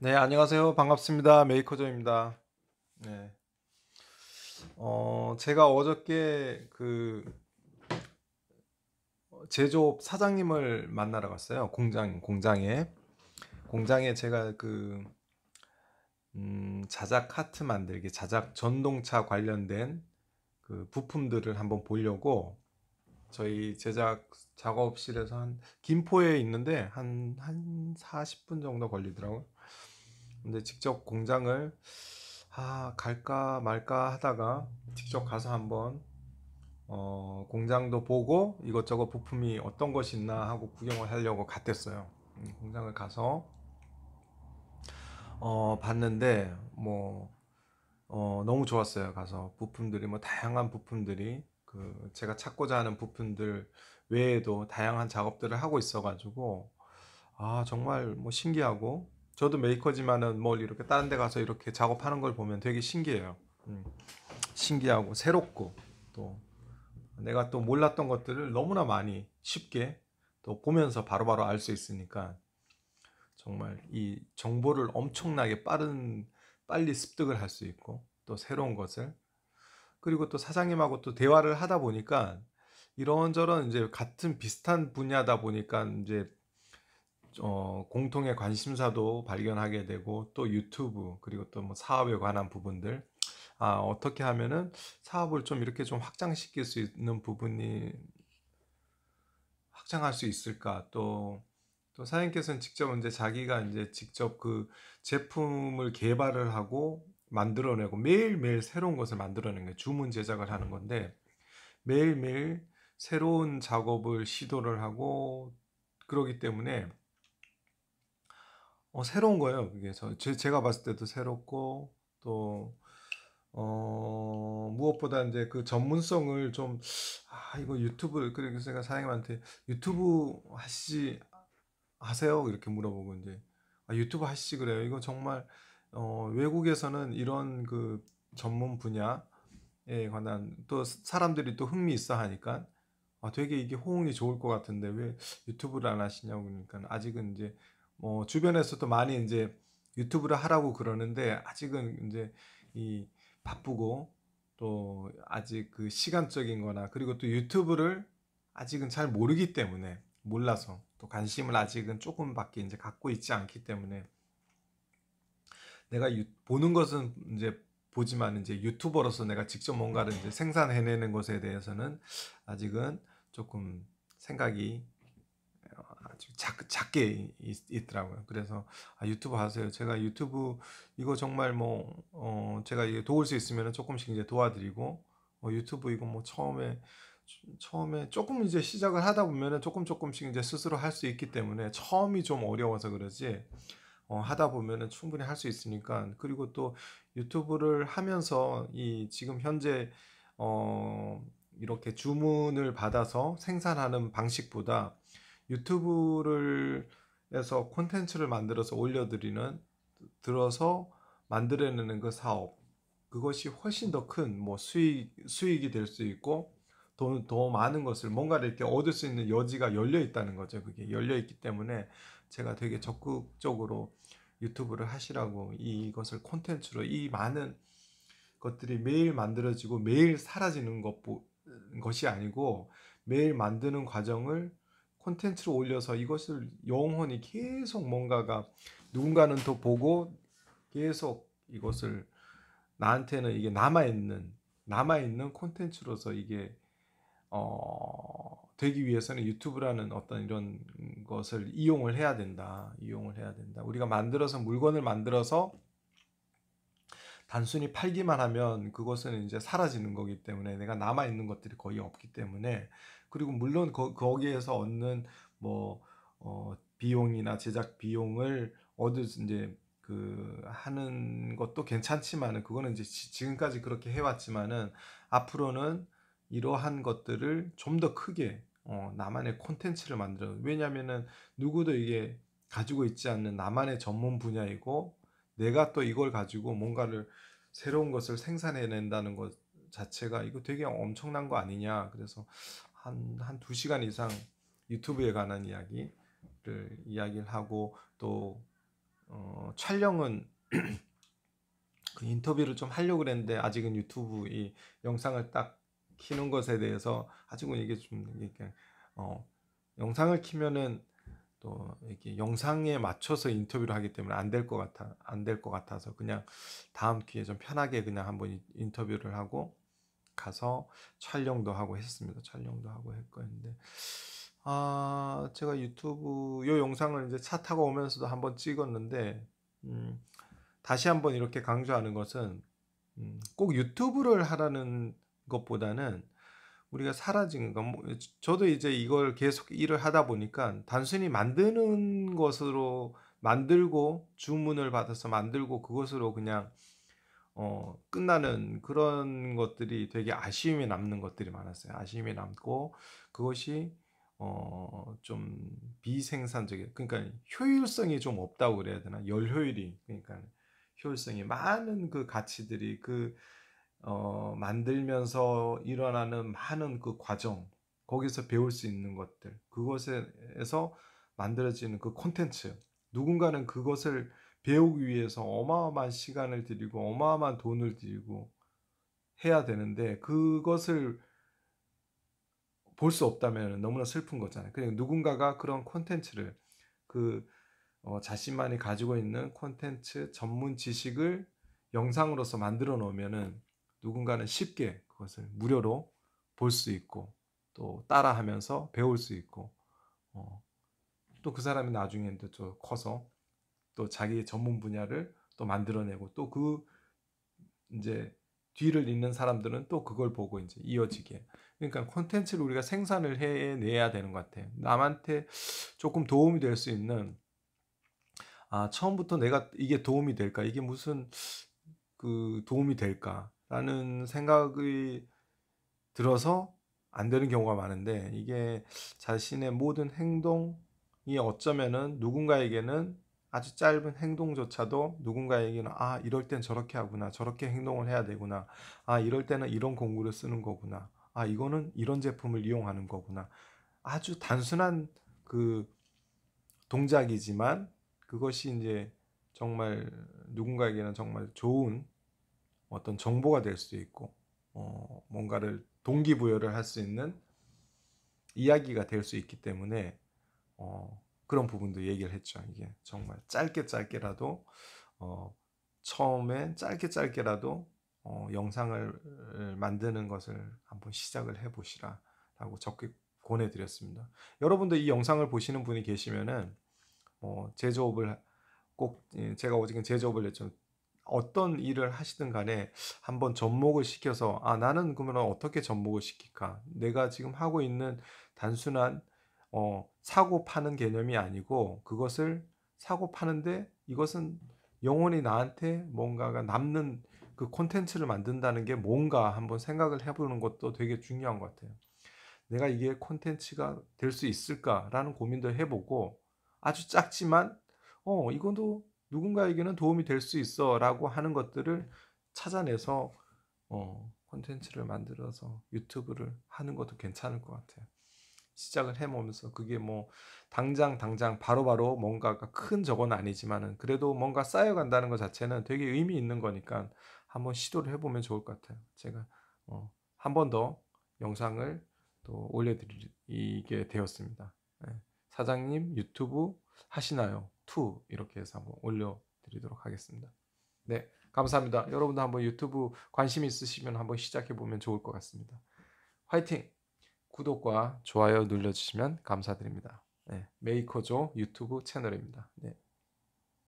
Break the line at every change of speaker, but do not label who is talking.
네, 안녕하세요. 반갑습니다. 메이커저입니다. 네. 어, 제가 어저께 그 제조업 사장님을 만나러 갔어요. 공장 공장에 공장에 제가 그 음, 자작 카트 만들기, 자작 전동차 관련된 그 부품들을 한번 보려고 저희 제작 작업실에서 한 김포에 있는데 한 한 40분 정도 걸리더라고요. 근데 직접 공장을 아 갈까 말까 하다가 직접 가서 한번 어, 공장도 보고 이것저것 부품이 어떤 것이 있나 하고 구경을 하려고 갔댔어요. 음, 공장을 가서 어, 봤는데 뭐 어, 너무 좋았어요. 가서 부품들이 뭐 다양한 부품들이 그 제가 찾고자 하는 부품들 외에도 다양한 작업들을 하고 있어가지고 아 정말 뭐 신기하고 저도 메이커지만은 뭘 이렇게 다른 데 가서 이렇게 작업하는 걸 보면 되게 신기해요. 음, 신기하고 새롭고 또 내가 또 몰랐던 것들을 너무나 많이 쉽게 또 보면서 바로바로 알 수 있으니까 정말 이 정보를 엄청나게 빠른 빨리 습득을 할 수 있고 또 새로운 것을 그리고 또 사장님하고 또 대화를 하다 보니까 이런저런 이제 같은 비슷한 분야다 보니까 이제 어, 공통의 관심사도 발견하게 되고 또 유튜브 그리고 또 뭐 사업에 관한 부분들 아, 어떻게 하면은 사업을 좀 이렇게 좀 확장시킬 수 있는 부분이 확장할 수 있을까 또 또 사장님께서는 직접 이제 자기가 이제 직접 그 제품을 개발을 하고 만들어내고 매일매일 새로운 것을 만들어내는 게 주문 제작을 하는 건데 매일매일 새로운 작업을 시도를 하고 그러기 때문에 어, 새로운 거예요. 그게저 제, 가 봤을 때도 새롭고 또 어, 무엇보다 이제 그 전문성을 좀 아, 이거 유튜브 를 그리고 제가 사장님한테 유튜브 하시 하세요 이렇게 물어보고 이제 아, 유튜브 하시 그래요. 이거 정말 어, 외국에서는 이런 그 전문 분야에 관한 또 사람들이 또 흥미 있어 하니까 아, 되게 이게 호응이 좋을 것 같은데 왜 유튜브를 안 하시냐고 그러니까 아직은 이제 뭐 주변에서도 많이 이제 유튜브를 하라고 그러는데 아직은 이제 이 바쁘고 또 아직 그 시간적인 거나 그리고 또 유튜브를 아직은 잘 모르기 때문에 몰라서 또 관심을 아직은 조금밖에 이제 갖고 있지 않기 때문에 내가 유, 보는 것은 이제 보지만 이제 유튜버로서 내가 직접 뭔가를 이제 생산해내는 것에 대해서는 아직은 조금 생각이 아주 작, 작게 있, 더라고요 그래서 아, 유튜브 하세요. 제가 유튜브 이거 정말 뭐 어, 제가 이게 도울 수 있으면 조금씩 이제 도와드리고 어, 유튜브 이거 뭐 처음에 처음에 조금 이제 시작을 하다 보면 조금 조금씩 이제 스스로 할 수 있기 때문에 처음이 좀 어려워서 그러지 어, 하다 보면 충분히 할 수 있으니까 그리고 또 유튜브를 하면서 이 지금 현재 어 이렇게 주문을 받아서 생산하는 방식보다 유튜브를 해서 콘텐츠를 만들어서 올려드리는 들어서 만들어내는 그 사업 그것이 훨씬 더 큰 뭐 수익 수익이 될 수 있고 더, 더 많은 것을 뭔가를 이렇게 얻을 수 있는 여지가 열려 있다는 거죠 그게 열려 있기 때문에 제가 되게 적극적으로 유튜브를 하시라고 이것을 콘텐츠로 이 많은 것들이 매일 만들어지고 매일 사라지는 것 것이 아니고 매일 만드는 과정을 콘텐츠를 올려서 이것을 영원히 계속 뭔가가 누군가는 또 보고 계속 이것을 나한테는 이게 남아 있는 남아 있는 콘텐츠로서 이게 어 되기 위해서는 유튜브라는 어떤 이런 것을 이용을 해야 된다. 이용을 해야 된다. 우리가 만들어서 물건을 만들어서 단순히 팔기만 하면 그것은 이제 사라지는 거기 때문에 내가 남아 있는 것들이 거의 없기 때문에 그리고 물론 거, 거기에서 얻는 뭐 어, 비용이나 제작 비용을 얻을 이제 그 하는 것도 괜찮지만은 그거는 이제 지금까지 그렇게 해왔지만은 앞으로는 이러한 것들을 좀 더 크게 어, 나만의 콘텐츠를 만들어 왜냐하면은 누구도 이게 가지고 있지 않는 나만의 전문 분야이고 내가 또 이걸 가지고 뭔가를 새로운 것을 생산해낸다는 것 자체가 이거 되게 엄청난 거 아니냐. 그래서 한, 한두 시간 이상 유튜브에 관한 이야기를 이야기를 하고 또, 어, 촬영은 그 인터뷰를 좀 하려고 그랬는데 아직은 유튜브 이 영상을 딱 키는 것에 대해서 아직은 이게 좀 이게 어 영상을 키면은 또 이렇게 영상에 맞춰서 인터뷰를 하기 때문에 안 될 것 같아 안 될 것 같아서 그냥 다음 기회에 좀 편하게 그냥 한번 인터뷰를 하고 가서 촬영도 하고 했습니다. 촬영도 하고 했거든요아 제가 유튜브 요 영상을 이제 차 타고 오면서도 한번 찍었는데 음, 다시 한번 이렇게 강조하는 것은 음, 꼭 유튜브를 하라는 것보다는 우리가 사라진 건 뭐, 저도 이제 이걸 계속 일을 하다 보니까 단순히 만드는 것으로 만들고 주문을 받아서 만들고 그것으로 그냥 어, 끝나는 그런 것들이 되게 아쉬움이 남는 것들이 많았어요. 아쉬움이 남고 그것이 어, 좀 비생산적이 그러니까 효율성이 좀 없다고 그래야 되나? 열 효율이 그러니까 효율성이 많은 그 가치들이 그 어, 만들면서 일어나는 많은 그 과정, 거기서 배울 수 있는 것들, 그것에서 만들어지는 그 콘텐츠, 누군가는 그것을 배우기 위해서 어마어마한 시간을 들이고 어마어마한 돈을 들이고 해야 되는데 그것을 볼 수 없다면 너무나 슬픈 거잖아요. 그냥 그러니까 누군가가 그런 콘텐츠를 그 어, 자신만이 가지고 있는 콘텐츠 전문 지식을 영상으로서 만들어 놓으면은 누군가는 쉽게 그것을 무료로 볼 수 있고 또 따라하면서 배울 수 있고 어, 또그 사람이 나중에 또 커서 또 자기 의 전문 분야를 또 만들어내고 또 그 이제 뒤를 잇는 사람들은 또 그걸 보고 이제 이어지게 그러니까 콘텐츠를 우리가 생산을 해내야 되는 것 같아요 남한테 조금 도움이 될 수 있는 아 처음부터 내가 이게 도움이 될까 이게 무슨 그 도움이 될까 라는 생각이 들어서 안 되는 경우가 많은데 이게 자신의 모든 행동이 어쩌면은 누군가에게는 아주 짧은 행동조차도 누군가에게는 아 이럴 땐 저렇게 하구나 저렇게 행동을 해야 되구나 아 이럴 때는 이런 공구를 쓰는 거구나 아 이거는 이런 제품을 이용하는 거구나 아주 단순한 그 동작이지만 그것이 이제 정말 누군가에게는 정말 좋은 어떤 정보가 될 수도 있고 어, 뭔가를 동기부여를 할 수 있는 이야기가 될 수 있기 때문에 어, 그런 부분도 얘기를 했죠. 이게 정말 짧게 짧게라도 어, 처음엔 짧게 짧게라도 어, 영상을 만드는 것을 한번 시작을 해보시라 라고 적극 권해드렸습니다. 여러분들 이 영상을 보시는 분이 계시면은 어, 제조업을 꼭 예, 제가 어저 제조업을 했죠. 어떤 일을 하시든 간에 한번 접목을 시켜서 아 나는 그러면 어떻게 접목을 시킬까 내가 지금 하고 있는 단순한 어, 사고 파는 개념이 아니고 그것을 사고 파는데 이것은 영원히 나한테 뭔가가 남는 그 콘텐츠를 만든다는 게 뭔가 한번 생각을 해보는 것도 되게 중요한 것 같아요. 내가 이게 콘텐츠가 될 수 있을까라는 고민도 해보고 아주 작지만 어 이건도 누군가에게는 도움이 될 수 있어라고 하는 것들을 찾아내서 어, 콘텐츠를 만들어서 유튜브를 하는 것도 괜찮을 것 같아요. 시작을 해보면서 그게 뭐 당장 당장 바로바로 바로 뭔가가 큰 저건 아니지만은 그래도 뭔가 쌓여간다는 것 자체는 되게 의미 있는 거니까 한번 시도를 해보면 좋을 것 같아요. 제가 어, 한 번 더 영상을 또 올려드리게 되었습니다. 네. 사장님 유튜브 하시나요? 2 이렇게 해서 한번 올려드리도록 하겠습니다. 네, 감사합니다. 여러분도 한번 유튜브 관심 있으시면 한번 시작해 보면 좋을 것 같습니다. 화이팅! 구독과 좋아요 눌러주시면 감사드립니다. 네, 메이커조 유튜브 채널입니다. 네.